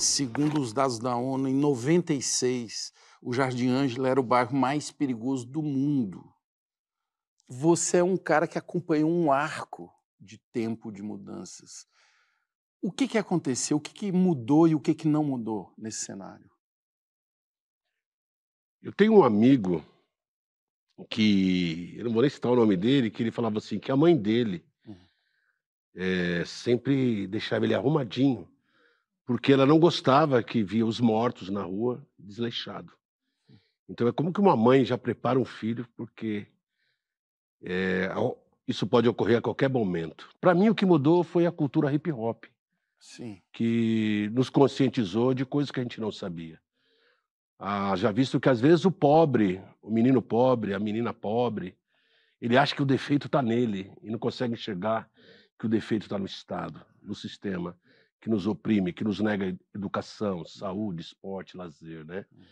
Segundo os dados da ONU, em 96, o Jardim Ângela era o bairro mais perigoso do mundo. Você é um cara que acompanhou um arco de tempo de mudanças. O que, que aconteceu? O que, que mudou e o que, que não mudou nesse cenário? Eu tenho um amigo que, eu não vou nem citar o nome dele, que ele falava assim: que a mãe dele uhum. é, sempre deixava ele arrumadinho porque ela não gostava que via os mortos na rua, desleixado. Então é como que uma mãe já prepara um filho, porque é, isso pode ocorrer a qualquer momento. Para mim, o que mudou foi a cultura hip hop, Sim. que nos conscientizou de coisas que a gente não sabia. Ah, já visto que às vezes o pobre, o menino pobre, a menina pobre, ele acha que o defeito está nele e não consegue enxergar que o defeito está no Estado, no sistema que nos oprime, que nos nega educação, saúde, esporte, lazer, né? Uhum.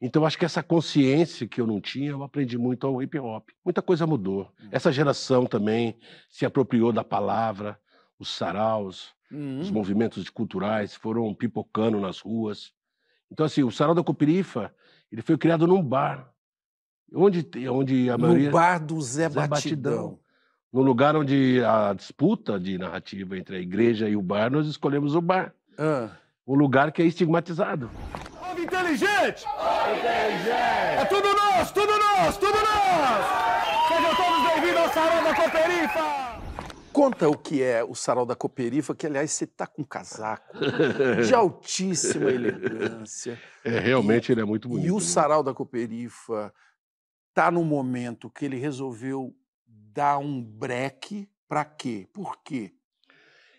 Então, acho que essa consciência que eu não tinha, eu aprendi muito ao hip hop. Muita coisa mudou. Uhum. Essa geração também se apropriou da palavra, os saraus, uhum. os movimentos culturais foram pipocando nas ruas. Então, assim, o sarau da Copirifa, ele foi criado num bar. Onde, onde a maioria... No bar do Zé, Zé Batidão. Batidão no lugar onde a disputa de narrativa entre a igreja e o bar, nós escolhemos o bar. Ah. O lugar que é estigmatizado. Povo inteligente! Povo inteligente! É tudo nosso, tudo nosso, tudo nosso! Sejam todos bem-vindos ao Sarau da Coperifa! Conta o que é o Sarau da Coperifa, que, aliás, você está com um casaco de altíssima elegância. É, realmente e, ele é muito bonito. E o né? Sarau da Coperifa está no momento que ele resolveu dar um breque para quê? Por quê?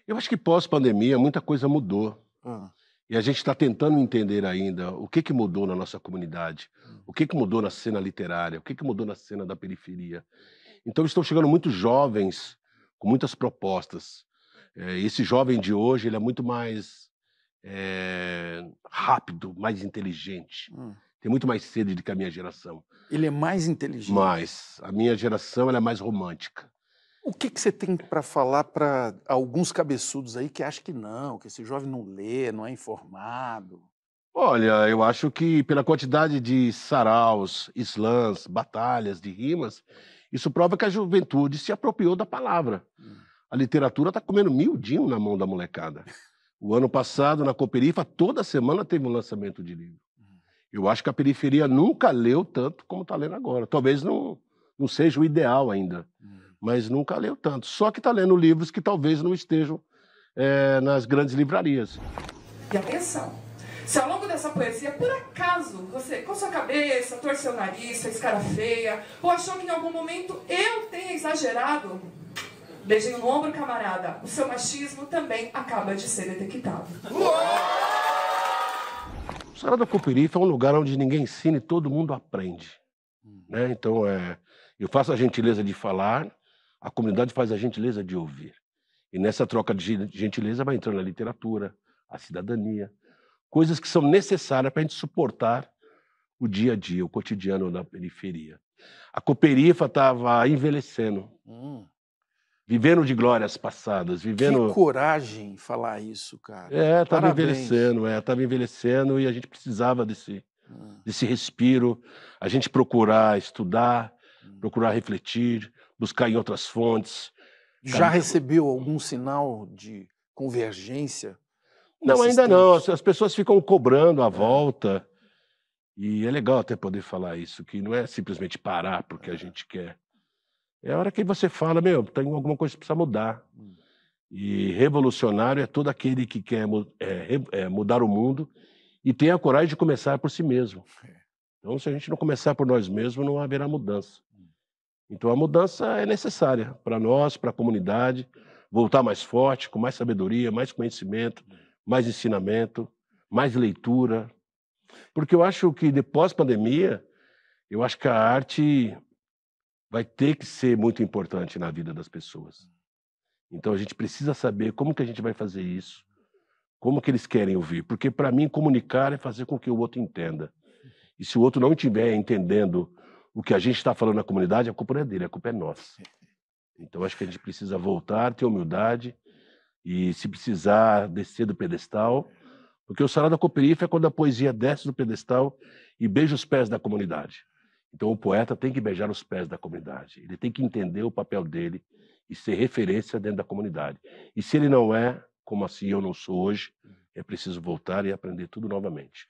Eu acho que pós-pandemia muita coisa mudou. Ah. E a gente está tentando entender ainda o que, que mudou na nossa comunidade, hum. o que, que mudou na cena literária, o que, que mudou na cena da periferia. Então estão chegando muitos jovens com muitas propostas. Eh, esse jovem de hoje ele é muito mais é, rápido, mais inteligente. Hum tem muito mais sede do que a minha geração. Ele é mais inteligente. Mais. A minha geração é mais romântica. O que, que você tem para falar para alguns cabeçudos aí que acham que não, que esse jovem não lê, não é informado? Olha, eu acho que pela quantidade de saraus, slams, batalhas de rimas, isso prova que a juventude se apropriou da palavra. Hum. A literatura está comendo miudinho na mão da molecada. O ano passado, na Coperifa, toda semana teve um lançamento de livro. Eu acho que a periferia nunca leu tanto como está lendo agora. Talvez não, não seja o ideal ainda, uhum. mas nunca leu tanto. Só que está lendo livros que talvez não estejam é, nas grandes livrarias. E atenção, se ao longo dessa poesia, por acaso, você, com sua cabeça, torceu o nariz, fez cara feia, ou achou que em algum momento eu tenha exagerado, beijinho no ombro, camarada, o seu machismo também acaba de ser detectado. Uou! Serra da Copirifa é um lugar onde ninguém ensina e todo mundo aprende. Né? Uhum. Então, é, eu faço a gentileza de falar, a comunidade faz a gentileza de ouvir. E nessa troca de gentileza vai entrando a literatura, a cidadania, coisas que são necessárias para a gente suportar o dia a dia, o cotidiano na periferia. A Cooperifa estava envelhecendo. Hum. Vivendo de glórias passadas, vivendo. Que coragem falar isso, cara. É, estava envelhecendo, é, estava envelhecendo e a gente precisava desse, ah. desse respiro, a gente procurar estudar, hum. procurar refletir, buscar em outras fontes. Já Cara, recebeu algum sinal de convergência? Não, ainda não. As pessoas ficam cobrando a é. volta. E é legal até poder falar isso, que não é simplesmente parar porque é. a gente quer é a hora que você fala, meu, tem alguma coisa que precisa mudar. E revolucionário é todo aquele que quer é, é, mudar o mundo e tem a coragem de começar por si mesmo. É. Então, se a gente não começar por nós mesmos, não haverá mudança. Então, a mudança é necessária para nós, para a comunidade, voltar mais forte, com mais sabedoria, mais conhecimento, mais ensinamento, mais leitura. Porque eu acho que, depois da pandemia, eu acho que a arte vai ter que ser muito importante na vida das pessoas. Então a gente precisa saber como que a gente vai fazer isso, como que eles querem ouvir, porque para mim comunicar é fazer com que o outro entenda. E se o outro não estiver entendendo o que a gente está falando na comunidade, a culpa não é dele, a culpa é nossa. Então acho que a gente precisa voltar, ter humildade e se precisar descer do pedestal, porque o salário da Coperife é quando a poesia desce do pedestal e beija os pés da comunidade. Então, o poeta tem que beijar os pés da comunidade, ele tem que entender o papel dele e ser referência dentro da comunidade. E se ele não é, como assim eu não sou hoje, é preciso voltar e aprender tudo novamente.